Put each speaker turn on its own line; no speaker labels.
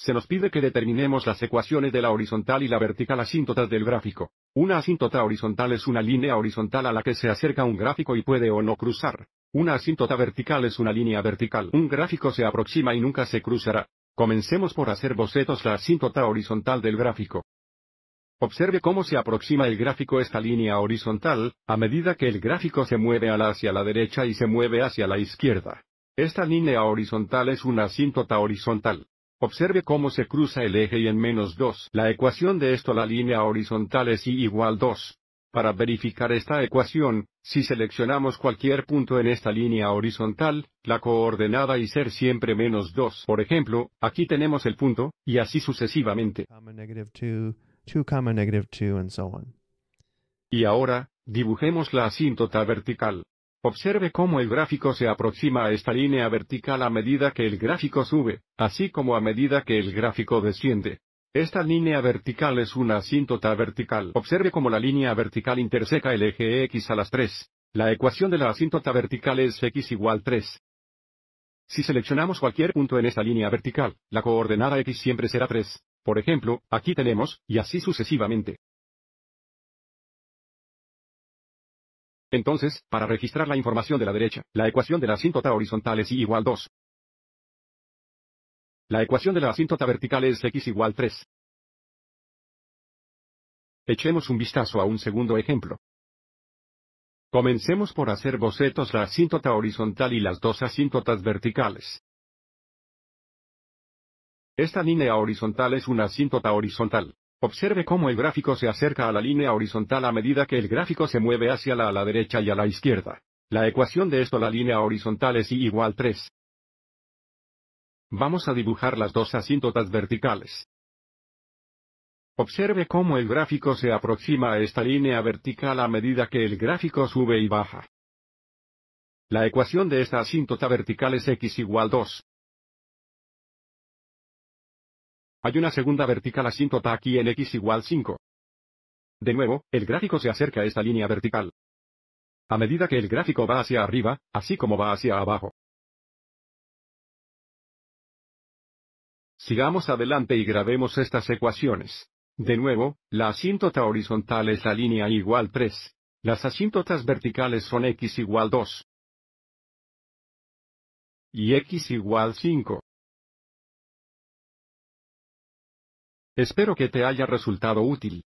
se nos pide que determinemos las ecuaciones de la horizontal y la vertical asíntotas del gráfico. Una asíntota horizontal es una línea horizontal a la que se acerca un gráfico y puede o no cruzar. Una asíntota vertical es una línea vertical. Un gráfico se aproxima y nunca se cruzará. Comencemos por hacer bocetos la asíntota horizontal del gráfico. Observe cómo se aproxima el gráfico esta línea horizontal, a medida que el gráfico se mueve hacia la derecha y se mueve hacia la izquierda. Esta línea horizontal es una asíntota horizontal. Observe cómo se cruza el eje y en menos 2. La ecuación de esto la línea horizontal es y igual 2. Para verificar esta ecuación, si seleccionamos cualquier punto en esta línea horizontal, la coordenada y ser siempre menos 2. Por ejemplo, aquí tenemos el punto, y así sucesivamente. Y ahora, dibujemos la asíntota vertical. Observe cómo el gráfico se aproxima a esta línea vertical a medida que el gráfico sube, así como a medida que el gráfico desciende. Esta línea vertical es una asíntota vertical. Observe cómo la línea vertical interseca el eje X a las 3. La ecuación de la asíntota vertical es X igual 3. Si seleccionamos cualquier punto en esta línea vertical, la coordenada X siempre será 3. Por ejemplo, aquí tenemos, y así sucesivamente. Entonces, para registrar la información de la
derecha, la ecuación de la asíntota horizontal es y igual 2. La ecuación
de la asíntota vertical es x igual 3. Echemos un vistazo a un segundo ejemplo. Comencemos por hacer bocetos la asíntota horizontal y las dos asíntotas verticales. Esta línea horizontal es una asíntota horizontal. Observe cómo el gráfico se acerca a la línea horizontal a medida que el gráfico se mueve hacia la, a la derecha y a la izquierda. La ecuación de esto la línea horizontal es y igual 3. Vamos a dibujar las dos asíntotas verticales. Observe cómo el gráfico se aproxima a esta línea vertical a medida que el gráfico sube y baja. La ecuación de esta asíntota vertical es x igual 2. Hay una segunda vertical asíntota aquí en x igual 5. De nuevo, el gráfico se acerca a esta línea vertical. A medida que el gráfico va hacia arriba, así como va hacia abajo. Sigamos adelante y grabemos estas ecuaciones. De nuevo, la asíntota horizontal es la línea igual 3. Las asíntotas verticales son x igual 2. Y x igual 5.
Espero que te haya resultado útil.